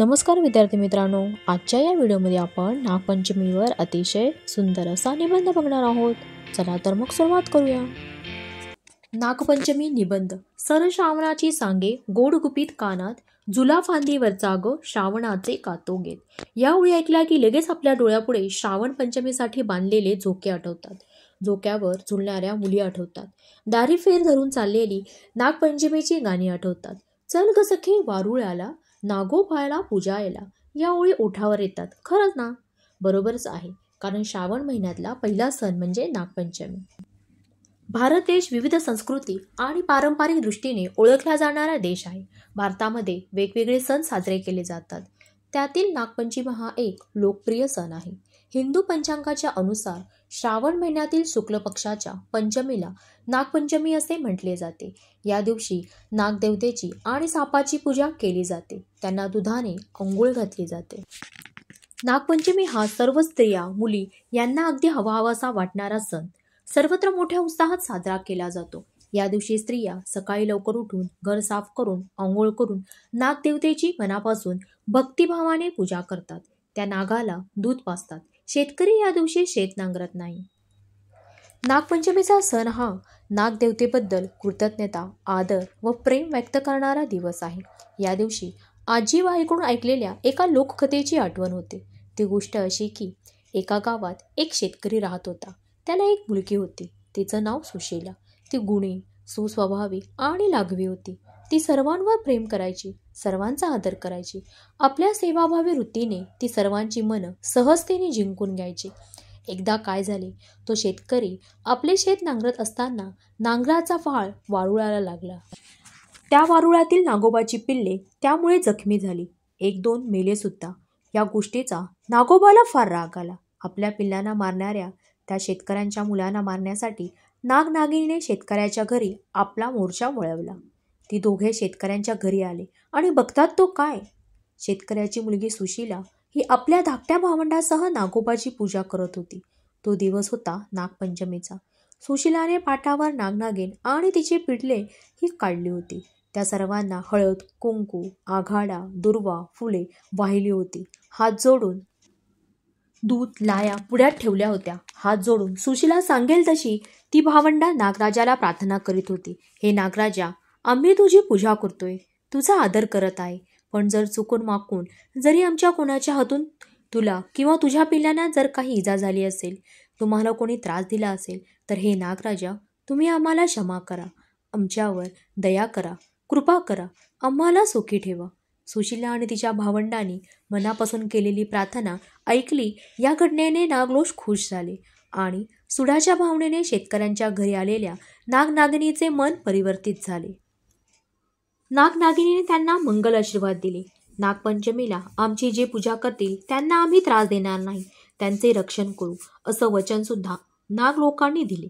नमस्कार विद्यार्थी मित्रांनो आजच्या या व्हिडिओमध्ये आपण नागपंचमीवर अतिशय सुंदर असा निबंध बघणार आहोत चला तर मग सुरुवात करूया नागपंचमी निबंध सर श्रावणाची सांगे गोड गुपित कानात जुला फांदीवरचा ग श्रावणाचे कातो घेत या ओळी ऐकल्या की लगेच आपल्या डोळ्यापुढे श्रावण पंचमीसाठी बांधलेले झोके आठवतात झोक्यावर झुलणाऱ्या मुली आठवतात दारी फेर धरून चाललेली नागपंचमीची गाणी आठवतात चल ग सखे वारुळ आला पूजा यायला या ओळी ओठावर येतात खरंच ना बरोबरच आहे कारण श्रावण महिन्यातला पहिला सण म्हणजे नागपंचमी भारत देश विविध संस्कृती आणि पारंपरिक दृष्टीने ओळखला जाणारा देश आहे भारतामध्ये वेगवेगळे सण साजरे केले जातात त्यातील नागपंचमी हा एक लोकप्रिय सण आहे हिंदू पंचांगाच्या अनुसार श्रावण महिन्यातील शुक्ल पक्षाच्या पंचमीला नागपंचमी असे म्हटले जाते या दिवशी नागदेवतेची आणि सापाची पूजा केली जाते त्यांना दुधाने अंघोळ घातली जाते नागपंचमी हा सर्व स्त्रिया मुली यांना अगदी हवा हवासा वाटणारा सण सर्वत्र मोठ्या उत्साहात साजरा केला जातो या दिवशी स्त्रिया सकाळी लवकर उठून घर साफ करून आंघोळ करून नागदेवतेची मनापासून भक्तिभावाने पूजा करतात त्या नागाला दूध पाजतात शेतकरी या दिवशी शेत नांगरत नाही नागपंचमीचा सण हा नागदेवतेबद्दल कृतज्ञता आदर व प्रेम व्यक्त करणारा दिवस आहे या दिवशी आजी ऐकलेल्या एका लोककथेची आठवण होते ती गोष्ट अशी की एका गावात एक शेतकरी राहत होता त्याला एक मुलगी होती तिचं नाव सुशीला ती गुणी सुस्वभावी आणि लागवी होती ती सर्वांवर प्रेम करायची सर्वांचा आदर करायची आपल्या सेवाभावी वृत्तीने ती सर्वांची मनं सहजतेने जिंकून घ्यायची एकदा काय झाले तो शेतकरी आपले शेत नांगरत असताना नांगराचा फाळ वाळुळाला लागला त्या वारुळातील नागोबाची पिल्ले त्यामुळे जखमी झाली एक दोन मेले सुद्धा या गोष्टीचा नागोबाला फार राग आला आपल्या पिल्लांना मारणाऱ्या त्या शेतकऱ्यांच्या मुलांना मारण्यासाठी नागनागिनीने शेतकऱ्याच्या घरी आपला मोर्चा वळवला ती दोघे शेतकऱ्यांच्या घरी आले आणि बघतात तो काय शेतकऱ्याची मुलगी सुशीला ही आपल्या धाकट्या भावंडासह नागोबाची पूजा करत होती तो दिवस होता नागपंचमीचा सुशिलाने पाटावर नागनागेन आणि तिचे पिडले ही काढली होती त्या सर्वांना हळद कुंकू आघाडा दुर्वा फुले वाहिली होती हात जोडून दूध लाया पुढ्यात ठेवल्या होत्या हात जोडून सुशिला सांगेल तशी ती भावंडा नागराजाला प्रार्थना करीत होती हे नागराजा आम्ही तुझी पूजा करतोय तुझा आदर करत आहे पण जर चुकून माकून जरी आमच्या कोणाच्या हातून तुला किंवा तुझ्या पिल्ल्यांना जर काही इजा झाली असेल तुम्हाला कोणी त्रास दिला असेल तर हे नागराजा तुम्ही आम्हाला क्षमा करा आमच्यावर दया करा कृपा करा आम्हाला सुखी ठेवा सुशीला आणि तिच्या भावंडांनी मनापासून केलेली प्रार्थना ऐकली या घटनेने नागलोष खुश झाले आणि सुडाच्या भावनेने शेतकऱ्यांच्या घरी आलेल्या नागनागिनीचे मन परिवर्तित झाले नागनागिनीने त्यांना मंगल आशीर्वाद दिले नागपंचमीला आमची जे पूजा करतील त्यांना आम्ही त्रास देणार नाही त्यांचे रक्षण करू असं वचन सुद्धा नाग लोकांनी दिले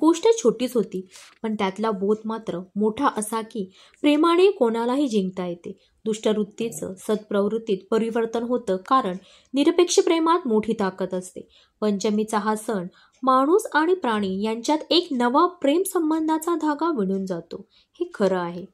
गोष्ट छोटीच होती पण त्यातला बोध मात्र मोठा असा की प्रेमाने कोणालाही जिंकता येते दुष्टवृत्तीचं सत्प्रवृत्तीत परिवर्तन होतं कारण निरपेक्ष प्रेमात मोठी ताकद असते पंचमीचा हा सण माणूस आणि प्राणी यांच्यात एक नवा प्रेम संबंधाचा धागा विणून जातो हे खरं आहे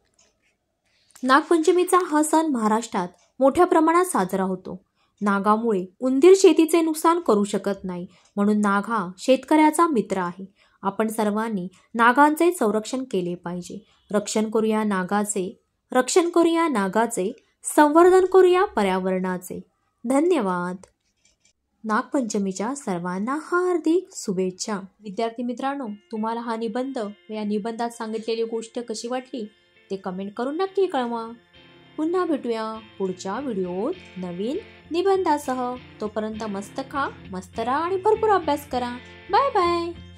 नागपंचमीचा हा सण महाराष्ट्रात मोठ्या प्रमाणात साजरा होतो नागामुळे उंदीर शेतीचे नुकसान करू शकत नाही म्हणून नाग हा शेतकऱ्याचा मित्र आहे आपण सर्वांनी नागांचे संरक्षण केले पाहिजे रक्षण करूया नागाचे रक्षण करूया नागाचे संवर्धन करूया पर्यावरणाचे धन्यवाद नागपंचमीच्या सर्वांना हार्दिक शुभेच्छा विद्यार्थी मित्रांनो तुम्हाला हा निबंध या निबंधात सांगितलेली गोष्ट कशी वाटली ते कमेंट करून नक्की कळवा पुन्हा भेटूया पुढच्या व्हिडिओत नवीन निबंधासह तोपर्यंत मस्त खा मस्त राहा आणि भरपूर अभ्यास करा बाय बाय